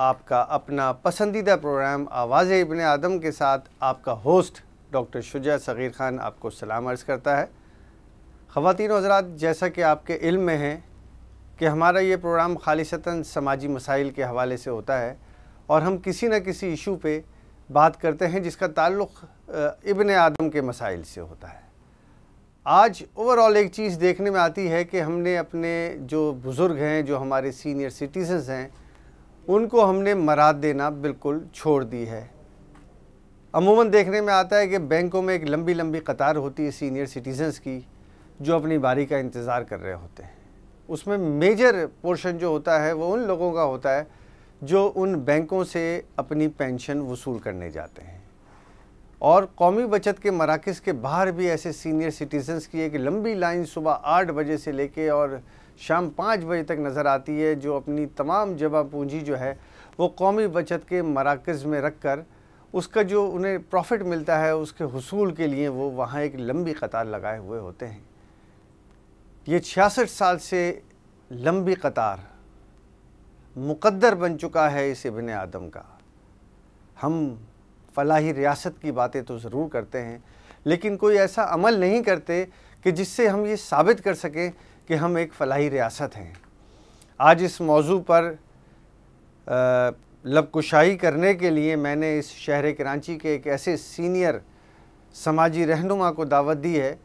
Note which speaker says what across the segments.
Speaker 1: आपका अपना पसंदीदा प्रोग्राम आवाज़ इबन आदम के साथ आपका होस्ट डॉक्टर शुजा सग़ीर ख़ान आपको सलाम अर्ज़ करता है ख़वान हजरात जैसा कि आपके इल्म में है कि हमारा ये प्रोग्राम खालिशता समाजी मसाइल के हवाले से होता है और हम किसी न किसी इशू पे बात करते हैं जिसका ताल्लुक़ इबन आदम के मसाइल से होता है आज ओवरऑल एक चीज़ देखने में आती है कि हमने अपने जो बुज़ुर्ग हैं जो हमारे सीनियर सिटीज़न्स हैं उनको हमने मराद देना बिल्कुल छोड़ दी है अमूमन देखने में आता है कि बैंकों में एक लंबी लंबी कतार होती है सीनियर सिटीजन्स की जो अपनी बारी का इंतज़ार कर रहे होते हैं उसमें मेजर पोर्शन जो होता है वो उन लोगों का होता है जो उन बैंकों से अपनी पेंशन वसूल करने जाते हैं और कौमी बचत के मराकज़ के बाहर भी ऐसे सीनियर सिटीजन्स की एक लंबी लाइन सुबह आठ बजे से लेके और शाम पाँच बजे तक नज़र आती है जो अपनी तमाम जमा पूंजी जो है वो कौमी बचत के मराकज़ में रख कर उसका जो उन्हें प्रॉफिट मिलता है उसके हसूल के लिए वो वहाँ एक लंबी कतार लगाए हुए होते हैं ये छियासठ साल से लंबी कतार मुकद्दर बन चुका है इस इबन आदम का हम फलाही रियासत की बातें तो ज़रूर करते हैं लेकिन कोई ऐसा अमल नहीं करते कि जिससे हम ये साबित कर सकें कि हम एक फलाही रियासत हैं आज इस मौजू पर लबकुशाही करने के लिए मैंने इस शहर कराची के एक ऐसे सीनियर समाजी रहनुमा को दावत दी है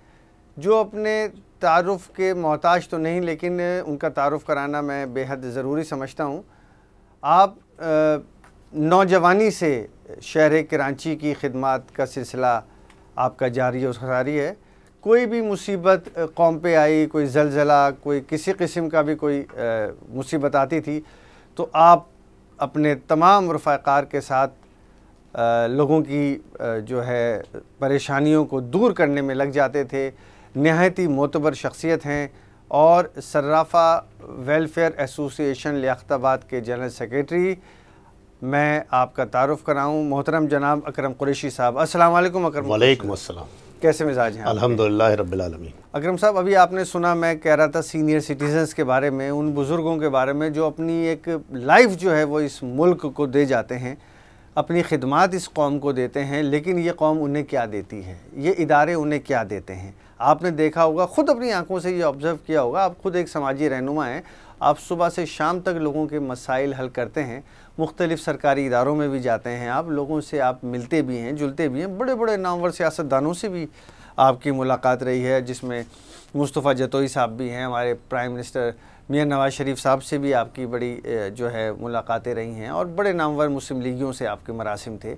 Speaker 1: जो अपने तारफ़ के मोहताज तो नहीं लेकिन उनका तारफ़ कराना मैं बेहद ज़रूरी समझता हूँ आप नौजवानी से शहर कराची की खिदमत का सिलसिला आपका जारी और सारी है कोई भी मुसीबत कौम पे आई कोई जलजला कोई किसी किस्म का भी कोई मुसीबत आती थी तो आप अपने तमाम रफ़ाकार के साथ आ, लोगों की आ, जो है परेशानियों को दूर करने में लग जाते थे नहायत ही मोतबर शख्सियत हैं और सर्राफा वेलफेयर एसोसिएशन लियाबाद के जनरल सेक्रेटरी मैं आपका तारफ़ कराऊँ मोहतरम जनाब अकरम कुरैशी साहब अस्सलाम वालेकुम अकरम वालेकुम अस्सलाम कैसे मिजाज हैं
Speaker 2: अलहमदिल्ला अक्रम
Speaker 1: अकरम साहब अभी आपने सुना मैं कह रहा था सीनियर सिटीजन्स के बारे में उन बुज़ुर्गों के बारे में जो अपनी एक लाइफ जो है वो इस मुल्क को दे जाते हैं अपनी खिदमत इस कौम को देते हैं लेकिन ये कौम उन्हें क्या देती है ये इदारे उन्हें क्या देते हैं आपने देखा होगा ख़ुद अपनी आंखों से ये ऑब्ज़र्व किया होगा आप खुद एक समाजी रहनुमा हैं आप सुबह से शाम तक लोगों के मसाइल हल करते हैं मुख्तलिफ सरकारी इदारों में भी जाते हैं आप लोगों से आप मिलते भी हैं जुलते भी हैं बड़े बड़े नामवर सियासतदानों से भी आपकी मुलाकात रही है जिसमें मुस्तफ़ा जतोई साहब भी हैं हमारे प्राइम मिनिस्टर मियाँ नवाज शरीफ साहब से भी आपकी बड़ी जो है मुलाकातें रही हैं और बड़े नामवर मुस्लिम लीगियों से आपके मरासम थे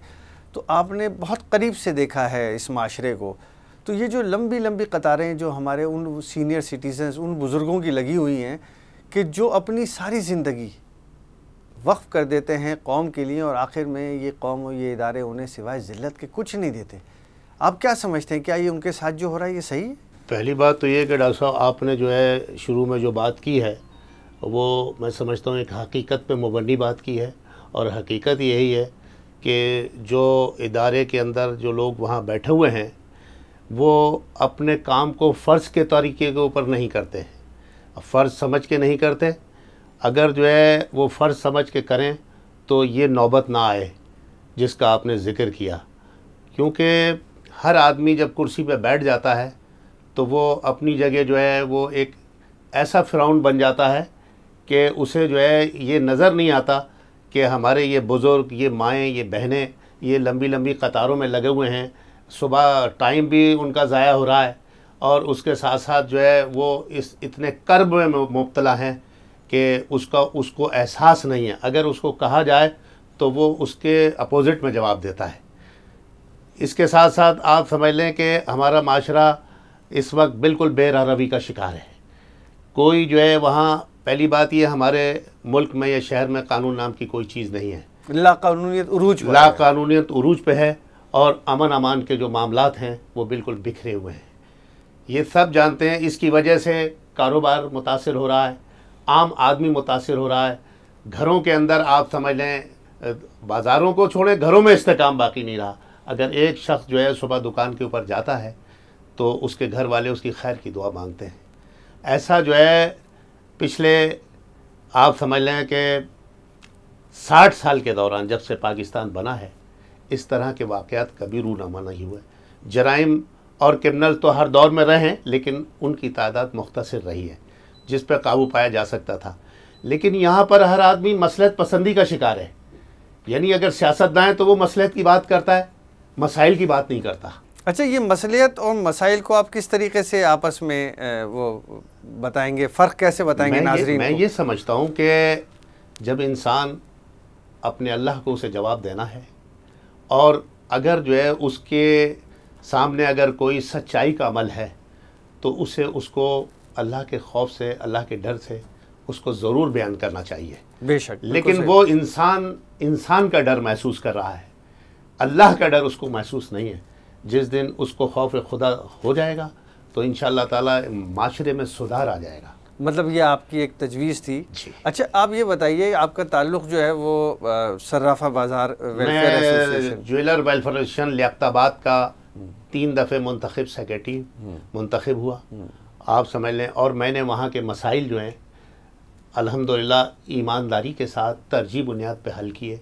Speaker 1: तो आपने बहुत करीब से देखा है इस माशरे को तो ये जो लंबी लंबी कतारें जो हमारे उन सीनियर सिटीजन्स उन बुज़ुर्गों की लगी हुई हैं कि जो अपनी सारी ज़िंदगी वक्फ़ कर देते हैं कौम के लिए और आखिर में ये कौम और ये इदारे उन्हें सिवाय ज़िल्लत के कुछ नहीं देते आप क्या समझते हैं क्या ये उनके साथ जो हो रहा है ये सही है
Speaker 2: पहली बात तो ये कि डॉक्टर साहब आपने जो है शुरू में जो बात की है वो मैं समझता हूँ एक हकीकत पर मुबनी बात की है और हकीकत यही है कि जो इदारे के अंदर जो लोग वहाँ बैठे हुए हैं वो अपने काम को फ़र्ज़ के तरीके के ऊपर नहीं करते हैं फ़र्ज़ समझ के नहीं करते अगर जो है वो फ़र्ज़ समझ के करें तो ये नौबत ना आए जिसका आपने ज़िक्र किया क्योंकि हर आदमी जब कुर्सी पे बैठ जाता है तो वो अपनी जगह जो है वो एक ऐसा फ्राउंड बन जाता है कि उसे जो है ये नज़र नहीं आता कि हमारे ये बुज़ुर्ग ये माएँ ये बहनें ये लंबी लंबी कतारों में लगे हुए हैं सुबह टाइम भी उनका ज़ाया हो रहा है और उसके साथ साथ जो है वो इस इतने कर्ब में मुबतला हैं कि उसका उसको एहसास नहीं है अगर उसको कहा जाए तो वो उसके अपोज़िट में जवाब देता है इसके साथ साथ आप समझ लें कि हमारा माशरा इस वक्त बिल्कुल बेरहरवी का शिकार है कोई जो है वहाँ पहली बात ये हमारे मुल्क में या शहर में कानून नाम की कोई चीज़ नहीं है ला कानूनीत उरूज ला कानूनीत उरूज पे है और अमन अमान के जो मामला हैं वो बिल्कुल बिखरे हुए हैं ये सब जानते हैं इसकी वजह से कारोबार मुतासर हो रहा है आम आदमी मुतासर हो रहा है घरों के अंदर आप समझ लें बाज़ारों को छोड़ें घरों में इस्तेकाम बाकी नहीं रहा अगर एक शख्स जो है सुबह दुकान के ऊपर जाता है तो उसके घर वाले उसकी खैर की दुआ मांगते हैं ऐसा जो है पिछले आप समझ लें कि साठ साल के दौरान जब से पाकिस्तान बना है इस तरह के वाक़ात कभी रूनामा नहीं हुए जराइम और क्रिमिनल तो हर दौर में रहे हैं लेकिन उनकी तादाद मुख्तर रही है जिस पर काबू पाया जा सकता था लेकिन यहाँ पर हर आदमी मसलहत पसंदी का शिकार है यानी अगर सियासतदान है तो वो मसलहत की बात करता है मसाइल की बात नहीं करता अच्छा ये मसलियत और मसाइल को
Speaker 1: आप किस तरीके से आपस में वो बताएंगे फ़र्क कैसे बताएंगे नाजरीन मैं ये
Speaker 2: समझता हूँ कि जब इंसान अपने अल्लाह को उसे जवाब देना है और अगर जो है उसके सामने अगर कोई सच्चाई का अमल है तो उसे उसको अल्लाह के खौफ से अल्लाह के डर से उसको ज़रूर बयान करना चाहिए बेशक लेकिन वो इंसान इंसान का डर महसूस कर रहा है अल्लाह का डर उसको महसूस नहीं है जिस दिन उसको खौफ खुदा हो जाएगा तो इन शाह माशरे में सुधार आ जाएगा मतलब ये आपकी एक तजवीज़ थी अच्छा आप ये बताइए आपका ताल्लुक जो है वो सर्राफा बाजार वेलफेयर ज्वेलर वेलफेयर लियाबाद का तीन दफ़े मंतखब सेक्रेटरी हम्म। मंतखब हुआ हम्म। आप समझ लें और मैंने वहाँ के मसाइल जो हैं अलहमदिल्ला ईमानदारी के साथ तरजीह बुनियाद पर हल किए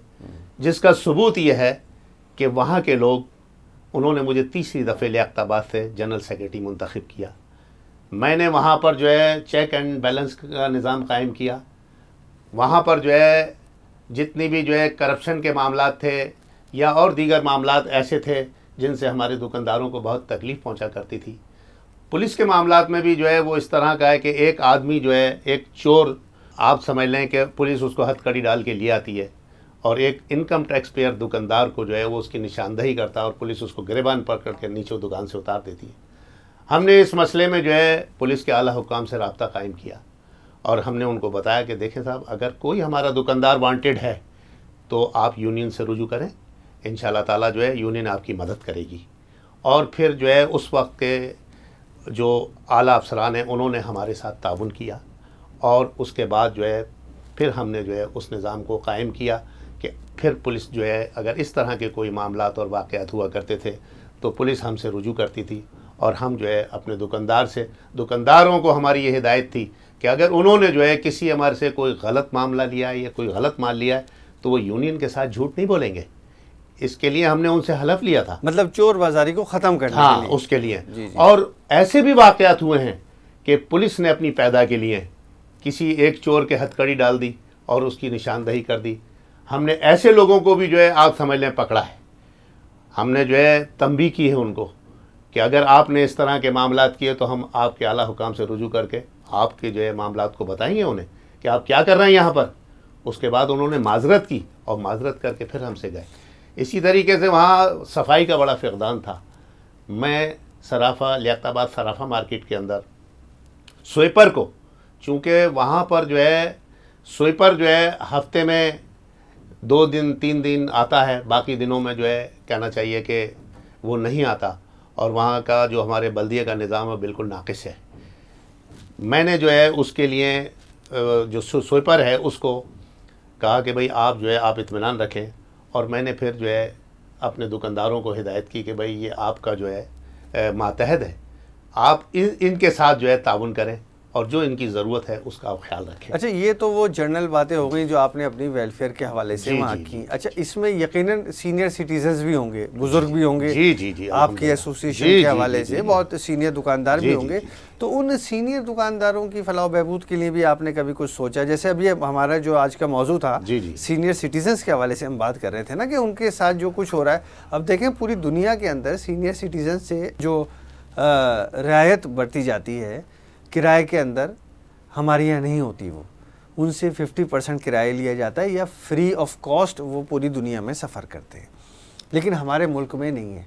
Speaker 2: जिसका सबूत यह है कि वहाँ के लोग उन्होंने मुझे तीसरी दफ़े लियाबाद से जनरल सेक्रेटरी मंतखब किया मैंने वहाँ पर जो है चेक एंड बैलेंस का निज़ाम कायम किया वहाँ पर जो है जितनी भी जो है करप्शन के मामला थे या और दीगर मामला ऐसे थे जिनसे हमारे दुकानदारों को बहुत तकलीफ़ पहुँचा करती थी पुलिस के मामला में भी जो है वो इस तरह का है कि एक आदमी जो है एक चोर आप समझ लें कि पुलिस उसको हथकड़ी डाल के ले आती है और एक इनकम टैक्स पेयर दुकानदार को जो है वो उसकी निशानदही करता है और पुलिस उसको गिरबान पकड़ के नीचे दुकान से उतार देती है हमने इस मसले में जो है पुलिस के आला हुकाम से रबता कायम किया और हमने उनको बताया कि देखें साहब अगर कोई हमारा दुकानदार वांटेड है तो आप यूनियन से रुजू करें इन ताला जो है यूनियन आपकी मदद करेगी और फिर जो है उस वक्त के जो आला अफसरान हैं उन्होंने हमारे साथ ताउन किया और उसके बाद जो है फिर हमने जो है उस निज़ाम को कायम किया कि फिर पुलिस जो है अगर इस तरह के कोई मामला और वाक़ात हुआ करते थे तो पुलिस हमसे रुजू करती थी और हम जो है अपने दुकानदार से दुकानदारों को हमारी ये हिदायत थी कि अगर उन्होंने जो है किसी हमारे से कोई गलत मामला लिया है या कोई गलत माल लिया है तो वो यूनियन के साथ झूठ नहीं बोलेंगे इसके लिए हमने उनसे हलफ लिया था मतलब चोर बाजारी को ख़त्म करना हाँ लिए। उसके लिए जी जी। और ऐसे भी वाक़ात हुए हैं कि पुलिस ने अपनी पैदा के लिए किसी एक चोर के हथकड़ी डाल दी और उसकी निशानदही कर दी हमने ऐसे लोगों को भी जो है आप समझ लें पकड़ा है हमने जो है तंबी की है उनको कि अगर आपने इस तरह के मामला किए तो हम आपके आला हुकाम से रुजू करके आपके जो है मामला को बताएंगे उन्हें कि आप क्या कर रहे हैं यहाँ पर उसके बाद उन्होंने माजरत की और माजरत करके फिर हमसे गए इसी तरीके से वहाँ सफाई का बड़ा फ़दान था मैं सराफा लियाबाद सराफा मार्केट के अंदर स्वेपर को चूँकि वहाँ पर जो है स्वेपर जो है हफ्ते में दो दिन तीन दिन आता है बाकी दिनों में जो है कहना चाहिए कि वो नहीं आता और वहाँ का जो हमारे बल्दी का निज़ाम है बिल्कुल नाकस है मैंने जो है उसके लिए जो स्वेपर है उसको कहा कि भाई आप जो है आप इतमान रखें और मैंने फिर जो है अपने दुकानदारों को हिदायत की कि भाई ये आपका जो है मातहद है आप इन इनके साथ जो है ताउन करें और जो इनकी ज़रूरत है उसका आप ख्याल रखें अच्छा ये
Speaker 1: तो वो जनरल बातें हो गई जो आपने अपनी वेलफेयर के हवाले से वहाँ की अच्छा इसमें यकीनन सीनियर सिटीजन भी होंगे बुज़ुर्ग भी होंगे जी जी जी आपकी एसोसिएशन के हवाले से बहुत सीनियर दुकानदार भी होंगे तो उन सीनियर दुकानदारों की फलाह बहबूद के लिए भी आपने कभी कुछ सोचा जैसे अभी हमारा जो आज का मौजू था सीनियर सिटीजन के हवाले से हम बात कर रहे थे ना कि उनके साथ जो कुछ हो रहा है अब देखें पूरी दुनिया के अंदर सीनियर सिटीजन से जो रियायत बढ़ती जाती है किराए के अंदर हमारे यहाँ नहीं होती वो उनसे 50 परसेंट किराए लिया जाता है या फ्री ऑफ कॉस्ट वो पूरी दुनिया में सफ़र करते हैं लेकिन हमारे मुल्क में नहीं है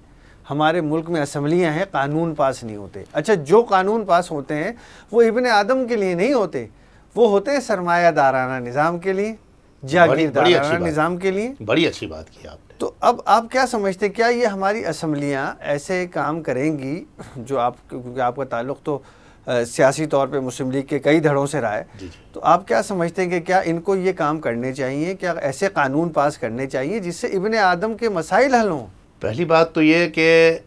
Speaker 1: हमारे मुल्क में असम्बलियाँ हैं कानून पास नहीं होते अच्छा जो कानून पास होते हैं वो इबन आदम के लिए नहीं होते वो होते हैं सरमायादाराना निज़ाम के लिए जागीरदाराना निज़ाम के लिए बड़ी अच्छी बात की आप तो अब आप क्या समझते हैं क्या ये हमारी असम्बलियाँ ऐसे काम करेंगी जो आप क्योंकि आपका ताल्लुक तो सियासी तौर पे मुस्लिम लीग के कई धड़ों से रहा तो आप क्या समझते हैं कि क्या इनको ये काम करने चाहिए क्या ऐसे कानून पास करने चाहिए जिससे इबन आदम के
Speaker 2: मसाइल हल हों पहली बात तो ये कि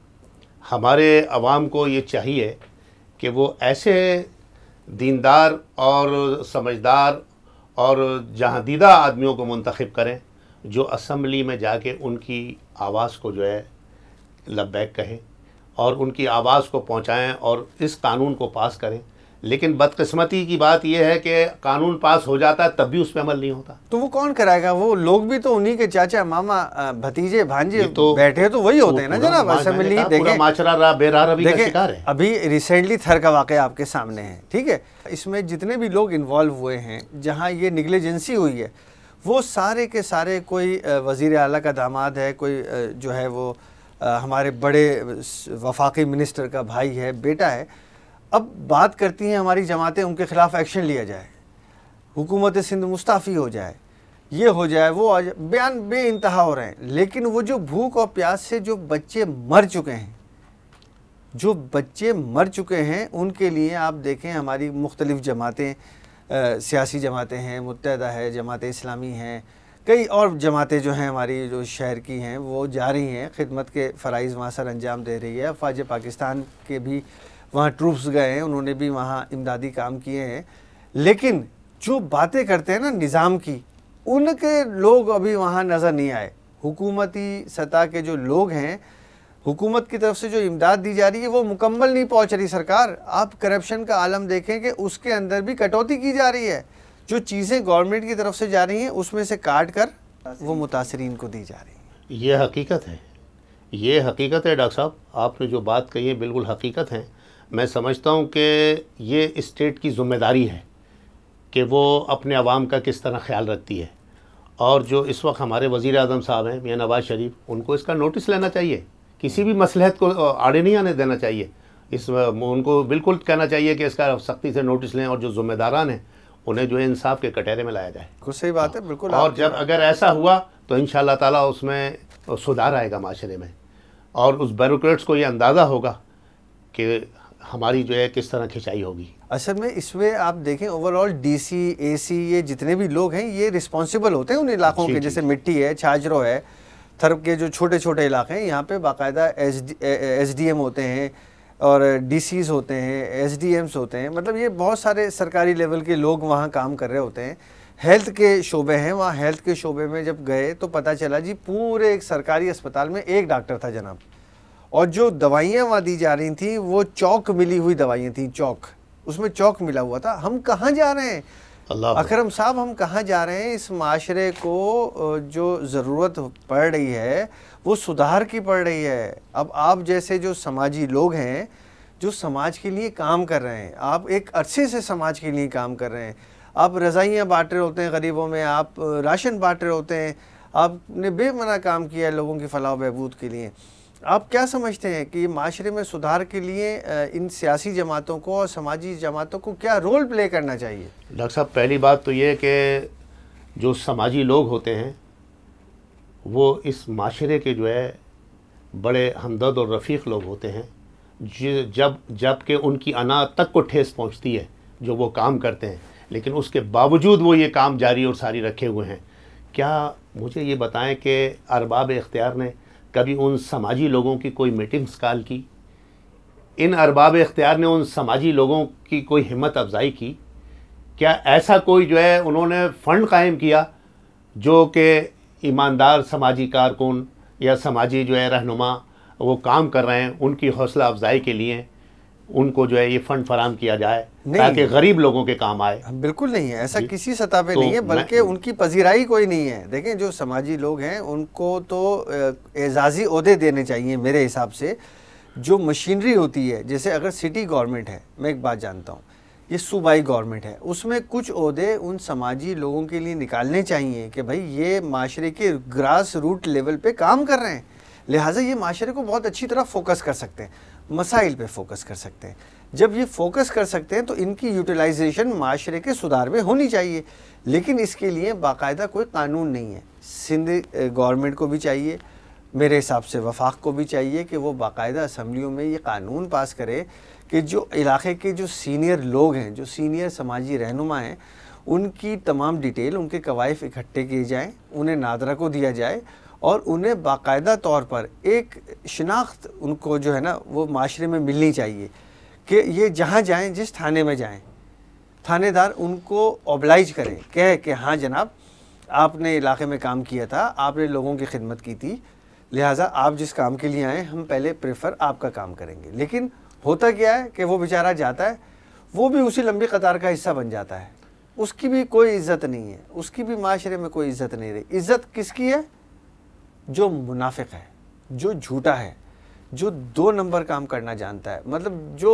Speaker 2: हमारे आवाम को ये चाहिए कि वो ऐसे दीनदार और समझदार और दीदा आदमियों को मंतखब करें जो असम्बली में जाके उनकी आवाज़ को जो है लबैक कहें और उनकी आवाज़ को पहुंचाएं और इस कानून को पास करें लेकिन बदकस्मती की बात यह है कि कानून पास हो जाता है तब भी उस पर अमल नहीं होता
Speaker 1: तो वो कौन कराएगा वो लोग भी तो उन्हीं के चाचा मामा भतीजे भांजे तो बैठे तो वही होते हैं ना तो जनाब असम्बली अभी रिसेंटली थर का वाक़ आपके सामने है ठीक है इसमें जितने भी लोग इन्वॉल्व हुए हैं जहाँ ये निगलिजेंसी हुई है वो सारे के सारे कोई वजीर अला का दामाद है कोई जो है वो हमारे बड़े वफाकी मिनिस्टर का भाई है बेटा है अब बात करती हैं हमारी जमातें उनके ख़िलाफ़ एक्शन लिया जाए हुकूमत सिंध मुस्ताफ़ी हो जाए ये हो जाए वो आ जाए बयान बे इंतहा हो रहे हैं लेकिन वो जो भूख और प्यास से जो बच्चे मर चुके हैं जो बच्चे मर चुके हैं उनके लिए आप देखें हमारी मुख्तलिफ़ जमातें सियासी जमातें हैं मुतहदा है जमात इस्लामी हैं कई और जमातें जो हैं हमारी जो शहर की हैं वो जा रही हैं खिदमत के फ़राइज़ वहाँ सर अंजाम दे रही है अफवाज पाकिस्तान के भी वहाँ ट्रूप्स गए हैं उन्होंने भी वहाँ इमदादी काम किए हैं लेकिन जो बातें करते हैं ना निज़ाम की उनके लोग अभी वहाँ नज़र नहीं आए हुकूमती सतह के जो लोग हैं हुकूमत की तरफ से जो इमदाद दी जा रही है वो मुकम्मल नहीं पहुँच रही सरकार आप करप्शन का आलम देखें कि उसके अंदर भी कटौती की जा रही है जो चीज़ें गवर्नमेंट की तरफ से जा रही हैं उसमें से काट कर वो मुतासरीन को दी जा रही
Speaker 2: है ये हकीकत है ये हकीकत है डॉक्टर साहब आपने जो बात कही है बिल्कुल हकीकत है मैं समझता हूँ कि ये इस्टेट की जिम्मेदारी है कि वो अपने आवाम का किस तरह ख्याल रखती है और जो इस वक्त हमारे वज़ी अजम साहब हैं मियाँ नवाज़ शरीफ उनको इसका नोटिस लेना चाहिए किसी भी मसलहत को आड़े नहीं आने देना चाहिए इस उनको बिल्कुल कहना चाहिए कि इसका सख्ती से नोटिस लें और जो ज़िम्मेदारान हैं उन्हें जो है इंसाफ के कटहरे में लाया जाए कुछ सही बात है बिल्कुल और जब अगर ऐसा हुआ तो इन ताला उसमें सुधार आएगा माशरे में और उस ब्यूरोक्रेट्स को ये अंदाज़ा होगा कि हमारी जो है किस तरह खिंचाई होगी
Speaker 1: असल अच्छा, में इसमें आप देखें ओवरऑल डीसी एसी ये जितने भी लोग हैं ये रिस्पॉन्सिबल होते हैं उन इलाकों के जैसे मिट्टी है छाजरो है थर्प के जो छोटे छोटे इलाके हैं यहाँ पे बाकायदा S D S D M होते हैं और डी होते हैं एस होते हैं मतलब ये बहुत सारे सरकारी लेवल के लोग वहाँ काम कर रहे होते हैं हेल्थ के शोबे हैं वहाँ हेल्थ के शोबे में जब गए तो पता चला जी पूरे एक सरकारी अस्पताल में एक डॉक्टर था जनाब और जो दवाइयाँ वहाँ दी जा रही थी वो चौक मिली हुई दवाइयाँ थी चौक उसमें चौक मिला हुआ था हम कहाँ जा रहे हैं अल्लाह अकरम साहब हम कहाँ जा रहे हैं इस माशरे को जो ज़रूरत पड़ रही है वो सुधार की पड़ रही है अब आप जैसे जो समाजी लोग हैं जो समाज के लिए काम कर रहे हैं आप एक अरसे से समाज के लिए काम कर रहे हैं आप रज़ाइयाँ बांट रहे होते हैं गरीबों में आप राशन बांट रहे होते हैं आपने बेमना काम किया है लोगों की फ़लाह बहबूद के लिए आप क्या समझते हैं कि माशरे में सुधार के लिए इन सियासी जमातों को और समाजी जमातों को क्या रोल प्ले करना चाहिए
Speaker 2: डॉक्टर साहब पहली बात तो ये कि जो समाजी लोग होते हैं वो इस माशरे के जो है बड़े हमदर्द और रफ़ीक लोग होते हैं जब जब कि उनकी अना तक को ठेस पहुंचती है जो वो काम करते हैं लेकिन उसके बावजूद वो ये काम जारी और सारी रखे हुए हैं क्या मुझे ये बताएं कि अरबाब इख्तियार ने कभी उन समाजी लोगों की कोई मीटिंग्स काल की इन अरबाब इख्तियार ने उन समाजी लोगों की कोई हिम्मत अफजाई की क्या ऐसा कोई जो है उन्होंने फ़ंड कायम किया जो कि ईमानदार समाजी कारकुन या समाजी जो है रहनुमा वो काम कर रहे हैं उनकी हौसला अफजाई के लिए उनको जो है ये फंड फराम किया जाए ताकि गरीब लोगों के काम आए हाँ, बिल्कुल नहीं है ऐसा किसी सतह पे तो नहीं है बल्कि
Speaker 1: उनकी पजीराई कोई नहीं है देखें जो समाजी लोग हैं उनको तो एजाजी अहदे देने चाहिए मेरे हिसाब से जो मशीनरी होती है जैसे अगर सिटी गवर्नमेंट है मैं एक बात जानता हूँ ये सूबाई गवर्नमेंट है उसमें कुछ अहदे उन समाजी लोगों के लिए निकालने चाहिए कि भाई ये माशरे के ग्रास रूट लेवल पे काम कर रहे हैं लिहाजा ये माशरे को बहुत अच्छी तरह फोकस कर सकते हैं मसाइल पे फोकस कर सकते हैं जब ये फोकस कर सकते हैं तो इनकी यूटिलाइजेशन माशरे के सुधार में होनी चाहिए लेकिन इसके लिए बाकायदा कोई कानून नहीं है सिंध गवर्नमेंट को भी चाहिए मेरे हिसाब से वफाक को भी चाहिए कि वो बाकायदा असम्बलियों में ये कानून पास करे कि जो इलाके के जो सीनियर लोग हैं जो सीनियर समाजी रहनुमा हैं उनकी तमाम डिटेल उनके कवायफ इकट्ठे किए जाएँ उन्हें नादरा को दिया जाए और उन्हें बाकायदा तौर पर एक शिनाख्त उनको जो है ना वो माशरे में मिलनी चाहिए कि ये जहाँ जाएँ जिस थाने में जाएँ थानेदार उनको ओबलाइज करें कहे कि हाँ जनाब आपने इलाके में काम किया था आपने लोगों की खिदमत की थी लिहाजा आप जिस काम के लिए आएँ हम पहले प्रेफर आपका काम करेंगे लेकिन होता क्या है कि वो बेचारा जाता है वो भी उसी लंबी कतार का हिस्सा बन जाता है उसकी भी कोई इज्जत नहीं है उसकी भी माशरे में कोई इज्जत नहीं रही इज्जत किसकी है जो मुनाफिक है जो झूठा है जो दो नंबर काम करना जानता है मतलब जो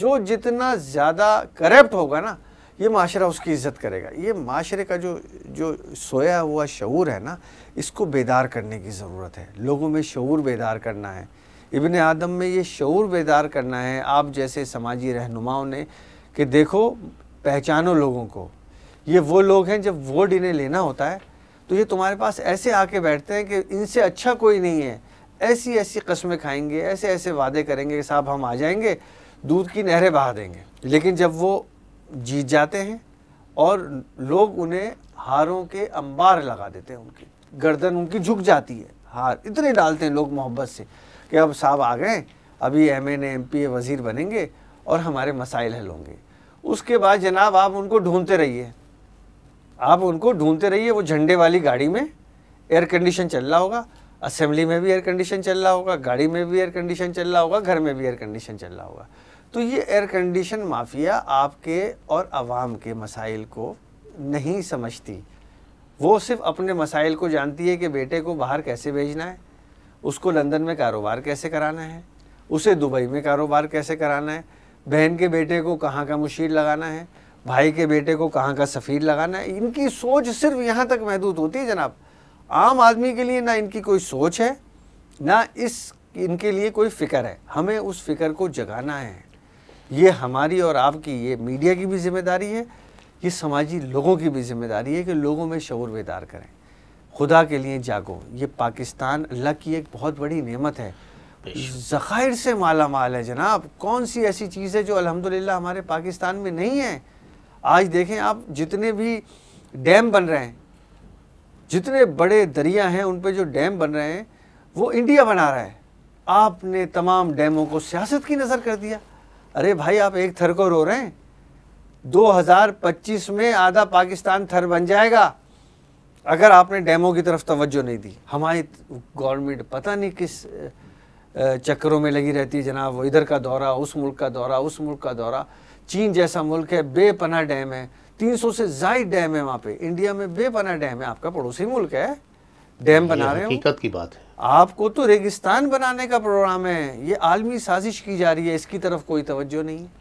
Speaker 1: जो जितना ज़्यादा करप्ट होगा ना ये माशरा उसकी इज्जत करेगा ये माशरे का जो जो सोया हुआ शूर है ना इसको बेदार करने की ज़रूरत है लोगों में शूर बेदार करना है इबन आदम में ये शूर बेदार करना है आप जैसे समाजी रहनुमाओं ने कि देखो पहचानो लोगों को ये वो लोग हैं जब वोट इन्हें लेना होता है तो ये तुम्हारे पास ऐसे आके बैठते हैं कि इनसे अच्छा कोई नहीं है ऐसी ऐसी कस्में खाएंगे ऐसे ऐसे वादे करेंगे कि साहब हम आ जाएंगे दूध की नहरें बहा देंगे लेकिन जब वो जीत जाते हैं और लोग उन्हें हारों के अंबार लगा देते हैं उनकी गर्दन उनकी झुक जाती है हार इतने डालते हैं लोग मोहब्बत से कि अब साहब आ गए अभी M N M P A वज़ीर बनेंगे और हमारे मसाइल हल होंगे उसके बाद जनाब आप उनको ढूंढते रहिए आप उनको ढूंढते रहिए वो झंडे वाली गाड़ी में एयर कंडीशन चल रहा होगा असेंबली में भी एयर कंडीशन चल रहा होगा गाड़ी में भी एयर कंडीशन चल रहा होगा घर में भी एयर कंडीशन चल रहा होगा तो ये एयर कंडीशन माफिया आपके और आवाम के मसाइल को नहीं समझती वो सिर्फ अपने मसाइल को जानती है कि बेटे को बाहर कैसे भेजना है उसको लंदन में कारोबार कैसे कराना है उसे दुबई में कारोबार कैसे कराना है बहन के बेटे को कहाँ का मुशीर लगाना है भाई के बेटे को कहाँ का सफ़ीर लगाना है इनकी सोच सिर्फ यहाँ तक महदूद होती है जनाब आम आदमी के लिए ना इनकी कोई सोच है ना इस इनके लिए कोई फ़िक्र है हमें उस फ़िक्र को जगाना है ये हमारी और आपकी ये मीडिया की भी जिम्मेदारी है ये समाजी लोगों की भी जिम्मेदारी है कि लोगों में शौर बेदार करें खुदा के लिए जागो ये पाकिस्तान अल्लाह की एक बहुत बड़ी नेमत है ज़ख़ायर से माला माल है जनाब कौन सी ऐसी चीज़ है जो अलहमदिल्ला हमारे पाकिस्तान में नहीं है आज देखें आप जितने भी डैम बन रहे हैं जितने बड़े दरिया हैं उन पर जो डैम बन रहे हैं वो इंडिया बना रहा है आपने तमाम डैमों को सियासत की नज़र कर दिया अरे भाई आप एक थर को रो रहे हैं 2025 में आधा पाकिस्तान थर बन जाएगा अगर आपने डैमों की तरफ तवज्जो नहीं दी हमारी गवर्नमेंट पता नहीं किस चक्करों में लगी रहती है जनाब वो इधर का दौरा उस मुल्क का दौरा उस मुल्क का दौरा चीन जैसा मुल्क है बेपना डैम है 300 से जायद डैम है वहां पे इंडिया में बेपना डैम है आपका पड़ोसी मुल्क है डैम बना रहे हो की बात है आपको तो रेगिस्तान बनाने का प्रोग्राम है ये आलमी साजिश की जा रही है इसकी तरफ कोई तवज्जो नहीं है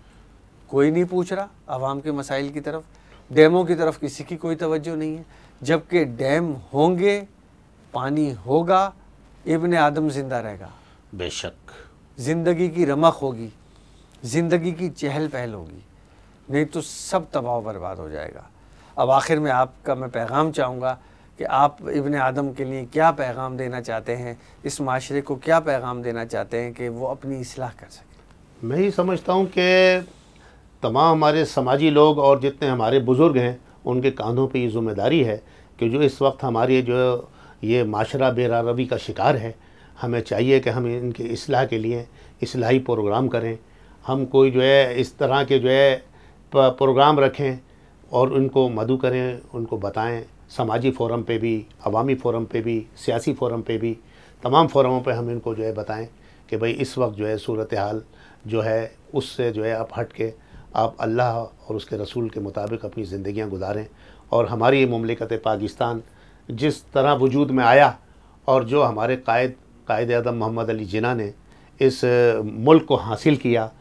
Speaker 1: कोई नहीं पूछ रहा आवाम के मसाइल की तरफ डैमों की तरफ किसी की कोई तवज्जो नहीं है जबकि डैम होंगे पानी होगा इबन आदम जिंदा रहेगा बेशक ज़िंदगी की रमक होगी ज़िंदगी की चहल पहल होगी नहीं तो सब तबाह बर्बाद हो जाएगा अब आखिर में आपका मैं पैगाम चाहूँगा कि आप इबन आदम के लिए क्या पैगाम देना चाहते हैं इस माशरे को क्या पैगाम देना चाहते हैं कि वो अपनी असलाह कर सकें
Speaker 2: मैं ही समझता हूँ कि तमाम हमारे समाजी लोग और जितने हमारे बुज़ुर्ग हैं उनके कानों पर ये जिम्मेदारी है कि जो इस वक्त हमारे जो ये माशरा बेरारवी का शिकार है हमें चाहिए कि हम इनके असलाह के लिए असलाही प्रोग्राम करें हम कोई जो है इस तरह के जो है प्रोग्राम रखें और उनको मधु करें उनको बताएं समाजी फोरम पे भी अवामी फोरम पे भी सियासी फोरम पे भी तमाम फोरमों पे हम इनको जो है बताएं कि भाई इस वक्त जो है सूरत हाल जो है उससे जो है आप हट के आप अल्लाह और उसके रसूल के मुताबिक अपनी ज़िंदियाँ गुजारें और हमारी ये ममलिकत पाकिस्तान जिस तरह वजूद में आया और जो हमारे कायद कायद अदम मोहम्मद अली जिना ने इस मुल्क को हासिल किया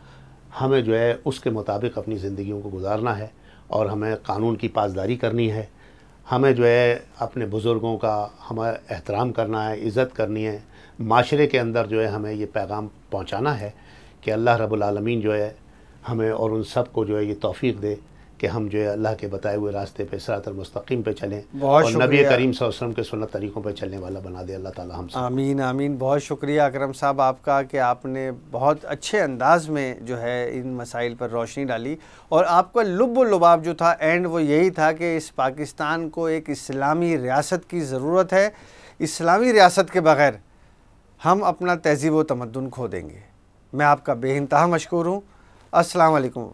Speaker 2: हमें जो है उसके मुताबिक अपनी ज़िंदगियों को गुजारना है और हमें कानून की पासदारी करनी है हमें जो है अपने बुज़ुर्गों का हमें एहतराम करना है इज़्ज़त करनी है माशरे के अंदर जो है हमें ये पैगाम पहुँचाना है कि अल्लाह रब्लम जो है हमें और उन सब को जो है ये तोफ़ी दे कि हम जो है अल्लाह के बताए हुए रास्ते पे सरात मुस्तकीम पे चलें और नबी करीम वसल्लम के सुन्नत तरीक़ों पे चलने वाला बना दे अल्लाह ताला हम आमीन
Speaker 1: आमीन बहुत शुक्रिया अकरम साहब आपका कि आपने बहुत अच्छे अंदाज में जो है इन मसाइल पर रोशनी डाली और आपका लुब लुबाब जो था एंड वो यही था कि इस पाकिस्तान को एक इस्लामी रियासत की ज़रूरत है इस्लामी रियासत के बग़ैर हम अपना तहजीब व तमदन खो देंगे मैं आपका बेानतहा मशहूर हूँ असलकम